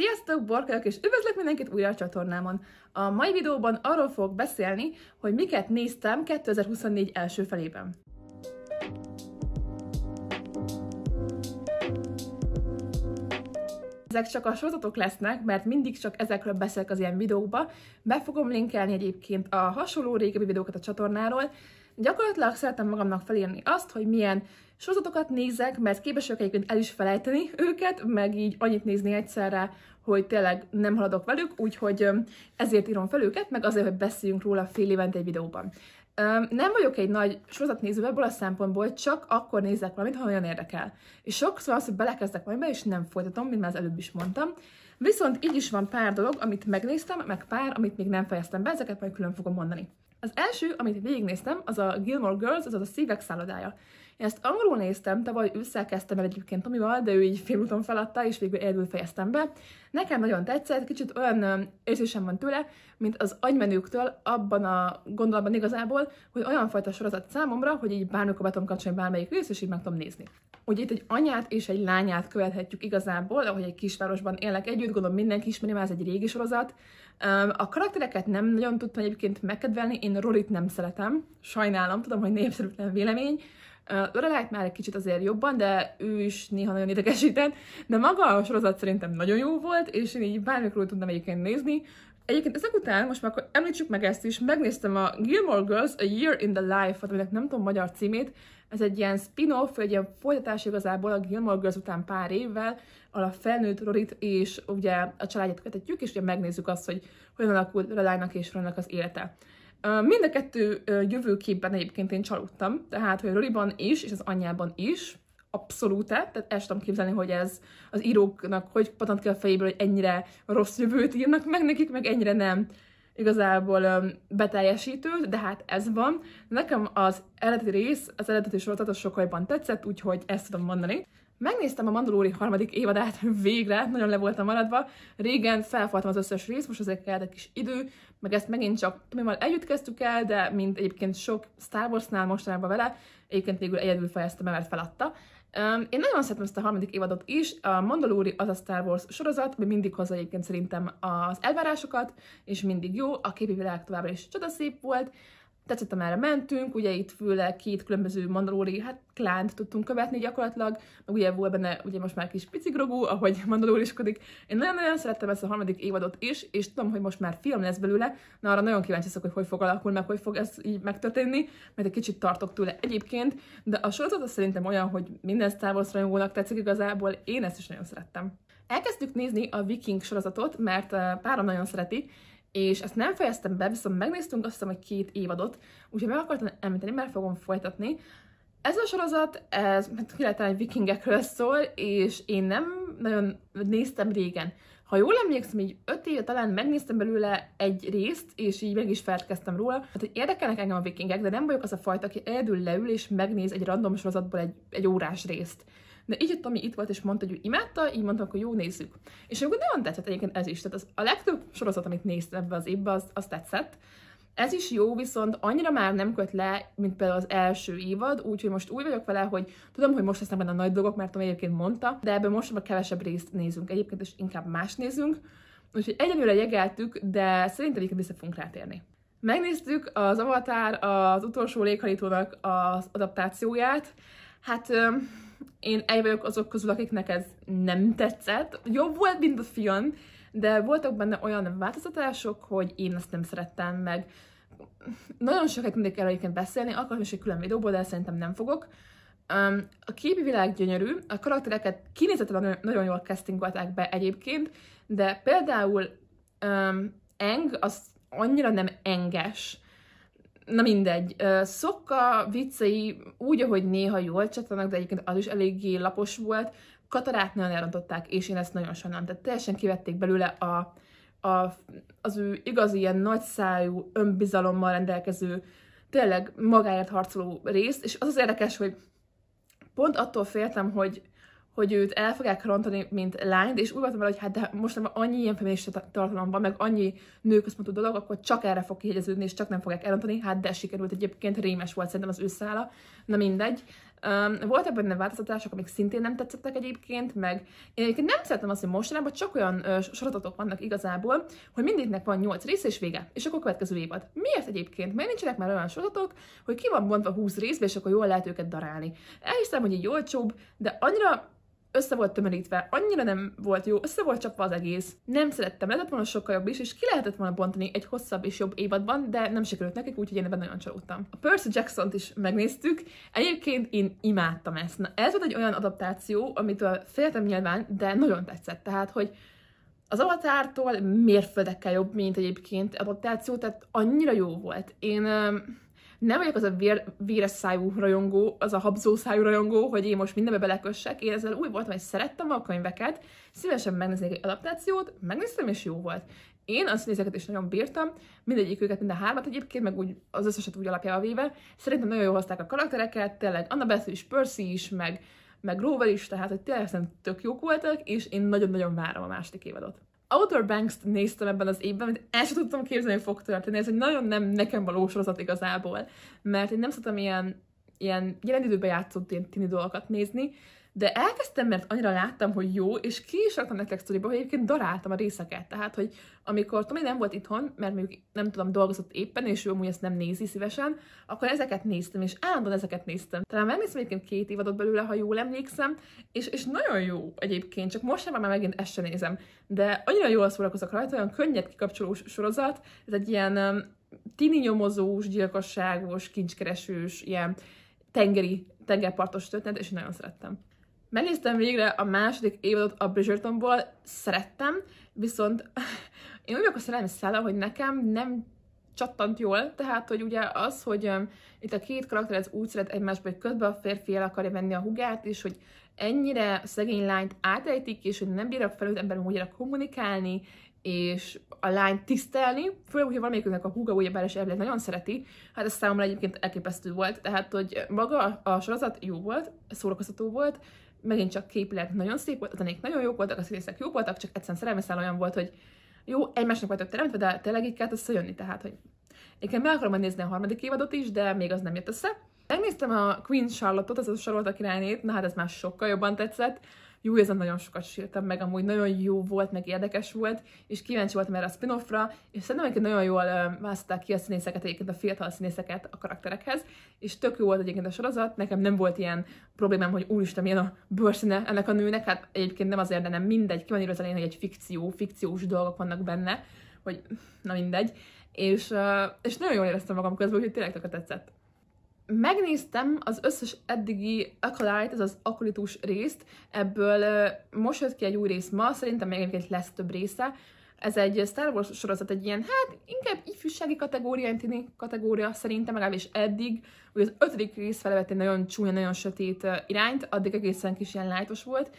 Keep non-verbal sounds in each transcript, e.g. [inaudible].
Sziasztok, Borkajok, és üdvözlök mindenkit újra a csatornámon! A mai videóban arról fogok beszélni, hogy miket néztem 2024 első felében. Ezek csak a sorozatok lesznek, mert mindig csak ezekről beszélek az ilyen videókba. Be fogom linkelni egyébként a hasonló régebbi videókat a csatornáról. Gyakorlatilag szeretem magamnak felírni azt, hogy milyen sorozatokat nézek, mert képes vagyok egyébként el is felejteni őket, meg így annyit nézni egyszerre, hogy tényleg nem haladok velük, úgyhogy ezért írom fel őket, meg azért, hogy beszéljünk róla fél évente egy videóban nem vagyok egy nagy sorozatnéző ebből a szempontból, csak akkor nézek valamit, ha olyan érdekel. És sokszor az, hogy belekezdek valamibe, és nem folytatom, mint már az előbb is mondtam. Viszont így is van pár dolog, amit megnéztem, meg pár, amit még nem fejeztem be, ezeket majd külön fogom mondani. Az első, amit végignéztem, az a Gilmore Girls, azaz a szívek szállodája. Én ezt angolul néztem, tavaly ősszel kezdtem el egyébként Tomival, de ő így félúton feladta, és végül egyedül fejeztem be. Nekem nagyon tetszett, kicsit olyan érzésem van tőle, mint az agymenőktől abban a gondolatban igazából, hogy olyan fajta sorozat számomra, hogy így bármikor be tudom kapcsolni bármelyik részt, és így meg tudom nézni. Ugye itt egy anyát és egy lányát követhetjük igazából, ahogy egy kisvárosban élnek együtt, gondolom mindenki ismeri, már ez egy régi sorozat. A karaktereket nem nagyon tudtam egyébként megkedvelni, én Rolit nem szeretem, sajnálom, tudom, hogy népszerűtlen vélemény, Lorelát már egy kicsit azért jobban, de ő is néha nagyon idegesített, de maga a sorozat szerintem nagyon jó volt, és én így bármikor tudnám egyébként nézni. Egyébként ezek után, most már akkor említsük meg ezt is, megnéztem a Gilmore Girls A Year in the Life-ot, aminek nem tudom magyar címét, ez egy ilyen spin-off, egy ilyen folytatás igazából a Gilmore Girls után pár évvel, ahol a felnőtt Rorit és ugye a családját kötetjük, és ugye megnézzük azt, hogy hogyan alakult Lorelának és Ronnak az élete. Mind a kettő jövőképben egyébként én csalódtam, tehát, hogy Roliban is, és az anyjában is, abszolút -e, tehát el tudom képzelni, hogy ez az íróknak hogy patant kell a fejéből, hogy ennyire rossz jövőt írnak meg nekik, meg ennyire nem igazából beteljesítő, de hát ez van. Nekem az eredeti rész, az eredeti sorozat sokkal jobban tetszett, úgyhogy ezt tudom mondani. Megnéztem a Mandalori harmadik évadát [laughs] végre, nagyon le voltam maradva. Régen felfaltam az összes részt, most azért kellett egy kis idő, meg ezt megint csak Tomival együtt kezdtük el, de mint egyébként sok Star Warsnál mostanában vele, egyébként végül egyedül fejeztem be, mert feladta. Um, én nagyon szeretem ezt a harmadik évadot is, a Mandalori az a Star Wars sorozat, ami mindig hozza egyébként szerintem az elvárásokat, és mindig jó, a képi világ továbbra is csodaszép volt, tetszett, amerre mentünk, ugye itt főleg két különböző mandalóri hát, klánt tudtunk követni gyakorlatilag, meg ugye volt benne ugye most már kis pici picigrogú, ahogy mandalóriskodik. Én nagyon-nagyon szerettem ezt a harmadik évadot is, és tudom, hogy most már film lesz belőle, na arra nagyon kíváncsi vagyok, hogy hogy fog alakulni, meg hogy fog ez így megtörténni, mert egy kicsit tartok tőle egyébként, de a sorozat az szerintem olyan, hogy minden Star rajongónak tetszik igazából, én ezt is nagyon szerettem. Elkezdtük nézni a Viking sorozatot, mert eh, párom nagyon szereti, és ezt nem fejeztem be, viszont megnéztünk azt hiszem, hogy két évadot, úgyhogy meg akartam említeni, mert fogom folytatni. Ez a sorozat, ez hát kilehetően vikingekről szól, és én nem nagyon néztem régen. Ha jól emlékszem, így öt éve talán megnéztem belőle egy részt, és így meg is feltkeztem róla. Hát, hogy érdekelnek engem a vikingek, de nem vagyok az a fajta, aki egyedül leül és megnéz egy random sorozatból egy, egy órás részt. De így jött, ami itt volt, és mondta, hogy ő imádta, így mondta, hogy jó, nézzük. És akkor nagyon tetszett egyébként ez is. Tehát az, a legtöbb sorozat, amit néztem ebbe az évbe, az, az tetszett. Ez is jó, viszont annyira már nem köt le, mint például az első évad, úgyhogy most úgy vagyok vele, hogy tudom, hogy most lesznek benne a nagy dolgok, mert tudom egyébként mondta, de ebben most már kevesebb részt nézünk egyébként, és inkább más nézünk. Úgyhogy egyenlőre jegeltük, de szerintem egyébként vissza fogunk rátérni. Megnéztük az Avatar az utolsó léghajítónak az adaptációját. Hát én egy vagyok azok közül, akiknek ez nem tetszett. Jobb volt, mint a film, de voltak benne olyan változtatások, hogy én ezt nem szerettem meg. Nagyon sokat tudnék erről egyébként beszélni, akarom is egy külön videóból, de szerintem nem fogok. Um, a képi világ gyönyörű, a karaktereket kinézetben nagyon, nagyon jól castingolták be egyébként, de például um, Eng az annyira nem enges, na mindegy, Szokka viccei úgy, ahogy néha jól csatlanak, de egyébként az is eléggé lapos volt, Katarát nagyon elrontották, és én ezt nagyon sajnálom. Tehát teljesen kivették belőle a, a, az ő igazi ilyen nagyszájú, önbizalommal rendelkező, tényleg magáért harcoló részt, és az az érdekes, hogy pont attól féltem, hogy hogy őt el fogják rontani, mint lányt, és úgy voltam vele, hogy hát de mostanában annyi ilyen feminista tartalom van, meg annyi nőközpontú dolog, akkor csak erre fog kihegyeződni, és csak nem fogják elrontani, hát de sikerült egyébként, rémes volt szerintem az őszála, na mindegy. Um, voltak benne változtatások, amik szintén nem tetszettek egyébként, meg én egyébként nem szeretem azt, hogy mostanában csak olyan uh, sorozatok vannak igazából, hogy mindignek van 8 rész és vége, és akkor a következő évad. Miért egyébként? mert nincsenek már olyan sorozatok, hogy ki van bontva 20 részbe, és akkor jól lehet őket darálni? Elhiszem, hogy így olcsóbb, de annyira össze volt tömörítve, annyira nem volt jó, össze volt csapva az egész. Nem szerettem, lehetett volna sokkal jobb is, és ki lehetett volna bontani egy hosszabb és jobb évadban, de nem sikerült nekik, úgyhogy én ebben nagyon csalódtam. A Percy Jackson-t is megnéztük, egyébként én imádtam ezt. Na, ez volt egy olyan adaptáció, amitől féltem nyilván, de nagyon tetszett. Tehát, hogy az avatártól mérföldekkel jobb, mint egyébként adaptáció, tehát annyira jó volt. Én nem vagyok az a vér, véres szájú rajongó, az a habzó szájú rajongó, hogy én most mindenbe belekössek. Én ezzel úgy voltam, hogy szerettem a könyveket, szívesen megnéznék egy adaptációt, megnéztem és jó volt. Én azt színészeket is nagyon bírtam, mindegyik őket, minden hármat egyébként, meg úgy az összeset úgy alapjával véve. Szerintem nagyon jól hozták a karaktereket, tényleg Annabeth is, Percy is, meg, meg Grover is, tehát hogy tényleg tök jók voltak, és én nagyon-nagyon várom a második évadot. Outer Banks-t néztem ebben az évben, amit el sem tudtam képzelni, hogy fog történni. Ez egy nagyon nem nekem való sorozat igazából, mert én nem szoktam ilyen ilyen jelen időben játszott ilyen tini dolgokat nézni, de elkezdtem, mert annyira láttam, hogy jó, és ki is raktam nektek sztoriba, hogy egyébként daráltam a részeket. Tehát, hogy amikor Tomi nem volt itthon, mert mondjuk nem tudom, dolgozott éppen, és ő amúgy ezt nem nézi szívesen, akkor ezeket néztem, és állandóan ezeket néztem. Talán megnéztem egyébként két évadot belőle, ha jól emlékszem, és, és nagyon jó egyébként, csak most sem már megint ezt sem nézem. De annyira jól szórakozok rajta, olyan könnyed kikapcsolós sorozat, ez egy ilyen um, tini nyomozós, gyilkosságos, kincskeresős, ilyen tengeri, tengerpartos történet, és nagyon szerettem. Megnéztem végre a második évadot a Bridgertonból, szerettem, viszont [laughs] én úgy vagyok a szerelmi szála, hogy nekem nem csattant jól, tehát hogy ugye az, hogy um, itt a két karakter ez úgy szeret egymásba, hogy közben a férfi el akarja venni a hugát, és hogy ennyire szegény lányt átejtik, és hogy nem a felült emberben úgy kommunikálni, és a lányt tisztelni, főleg, hogyha valamelyiknek a húga ugye Beres Erlét nagyon szereti, hát ez számomra egyébként elképesztő volt, tehát, hogy maga a sorozat jó volt, szórakoztató volt, megint csak képileg nagyon szép volt, a tanék nagyon jók voltak, a színészek jók voltak, csak egyszerűen szerelmeszál olyan volt, hogy jó, egymásnak vagytok teremtve, de tényleg így kellett összejönni, tehát, hogy én meg akarom nézni a harmadik évadot is, de még az nem jött össze. Megnéztem a Queen Charlotte-ot, az a Sarolta királynét, na hát ez már sokkal jobban tetszett. Jó, ez nagyon sokat sírtam meg, amúgy nagyon jó volt, meg érdekes volt, és kíváncsi voltam erre a spin -offra, és szerintem egyébként nagyon jól választották ki a színészeket, egyébként a fiatal színészeket a karakterekhez, és tök jó volt egyébként a sorozat, nekem nem volt ilyen problémám, hogy úristen, milyen a bőrszíne ennek a nőnek, hát egyébként nem azért, de nem mindegy, ki van írva hogy egy fikció, fikciós dolgok vannak benne, hogy na mindegy, és, és nagyon jól éreztem magam közben, hogy tényleg tökre tetszett. Megnéztem az összes eddigi Acolyte, ez az akolitus részt, ebből most jött ki egy új rész ma, szerintem még egyébként lesz több része. Ez egy Star Wars sorozat, egy ilyen, hát inkább ifjúsági kategória, tini kategória szerintem, legalábbis eddig, hogy az ötödik rész felvett egy nagyon csúnya, nagyon sötét irányt, addig egészen kis ilyen lájtos volt,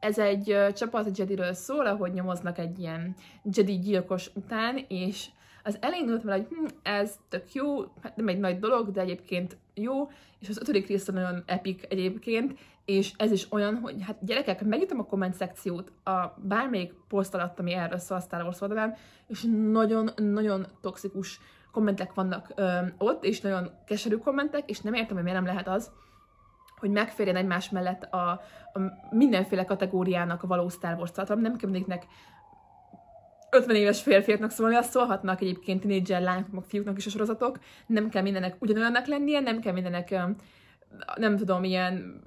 ez egy csapat Jediről szól, ahogy nyomoznak egy ilyen Jedi gyilkos után, és az elején vele, hogy hm, ez tök jó, hát nem egy nagy dolog, de egyébként jó, és az ötödik része nagyon epik egyébként, és ez is olyan, hogy hát gyerekek, megnyitom a komment szekciót a bármelyik poszt alatt, ami erről szól aztán Star és nagyon-nagyon toxikus kommentek vannak ö, ott, és nagyon keserű kommentek, és nem értem, hogy miért nem lehet az, hogy megférjen egymás mellett a, a mindenféle kategóriának a való Star Wars Nem kell mindegyiknek 50 éves férfiaknak szólni, azt szólhatnak egyébként tínédzser lányoknak, fiúknak is a sorozatok, nem kell mindenek ugyanolyannak lennie, nem kell mindenek, nem tudom, ilyen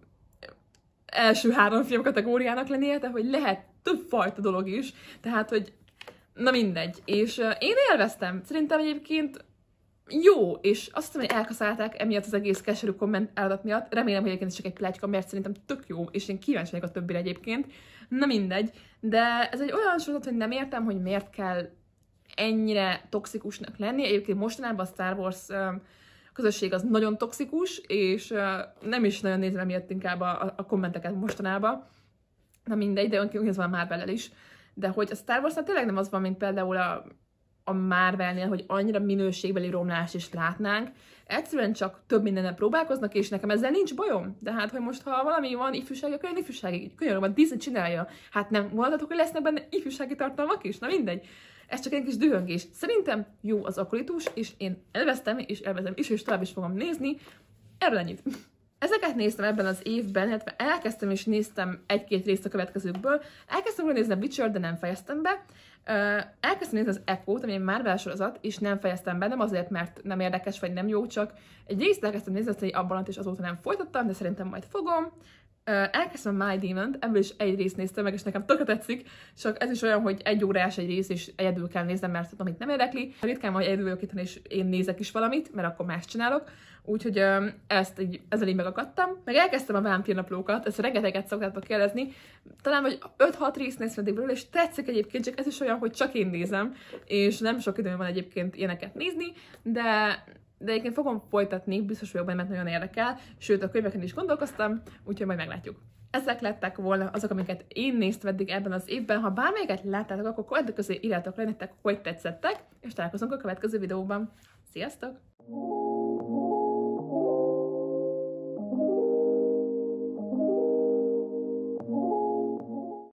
első három film kategóriának lennie, tehát hogy lehet többfajta dolog is, tehát, hogy na mindegy. És én élveztem. Szerintem egyébként jó, és azt hiszem, hogy elkaszálták emiatt az egész keserű komment álladat miatt. Remélem, hogy egyébként csak egy plátyka, mert szerintem tök jó, és én kíváncsi vagyok a többire egyébként. Na mindegy, de ez egy olyan sorozat, hogy nem értem, hogy miért kell ennyire toxikusnak lenni. Egyébként mostanában a Star Wars közösség az nagyon toxikus, és nem is nagyon nézem miatt inkább a, a kommenteket mostanában. Na mindegy, de önként van már belel is. De hogy a Star Wars-nál tényleg nem az van, mint például a a Marvelnél, hogy annyira minőségbeli romlást is látnánk. Egyszerűen csak több mindennel próbálkoznak, és nekem ezzel nincs bajom. De hát, hogy most, ha valami van ifjúsági, akkor olyan ifjúsági, könyöröm, van Disney csinálja. Hát nem gondoltok, hogy lesznek benne ifjúsági tartalmak is? Na mindegy. Ez csak egy kis dühöngés. Szerintem jó az akolitus, és én elvesztem, és elvezem is, és tovább is fogom nézni. Erről ennyit ezeket néztem ebben az évben, illetve elkezdtem és néztem egy-két részt a következőkből. Elkezdtem újra nézni a Witcher, de nem fejeztem be. Elkezdtem nézni az Echo-t, ami egy Marvel sorozat, és nem fejeztem be, nem azért, mert nem érdekes vagy nem jó, csak egy részt elkezdtem nézni, azt egy abban és azóta nem folytattam, de szerintem majd fogom elkezdtem My demon ebből is egy részt néztem meg, és nekem tökre tetszik, csak ez is olyan, hogy egy órás egy rész, és egyedül kell néznem, mert tudom, amit nem érdekli. Ritkán van, hogy egyedül vagyok itthon, és én nézek is valamit, mert akkor más csinálok. Úgyhogy ezt így, ezzel így megakadtam. Meg elkezdtem a vámpírnaplókat, ezt rengeteget szoktátok kérdezni. Talán vagy 5-6 részt néztem eddigből, és tetszik egyébként, csak ez is olyan, hogy csak én nézem, és nem sok időm van egyébként ilyeneket nézni, de de egyébként fogom folytatni, biztos vagyok benne, mert nagyon érdekel, sőt a könyveken is gondolkoztam, úgyhogy majd meglátjuk. Ezek lettek volna azok, amiket én néztem eddig ebben az évben. Ha bármelyiket láttátok, akkor kommentek közé írjátok le nektek, hogy tetszettek, és találkozunk a következő videóban. Sziasztok!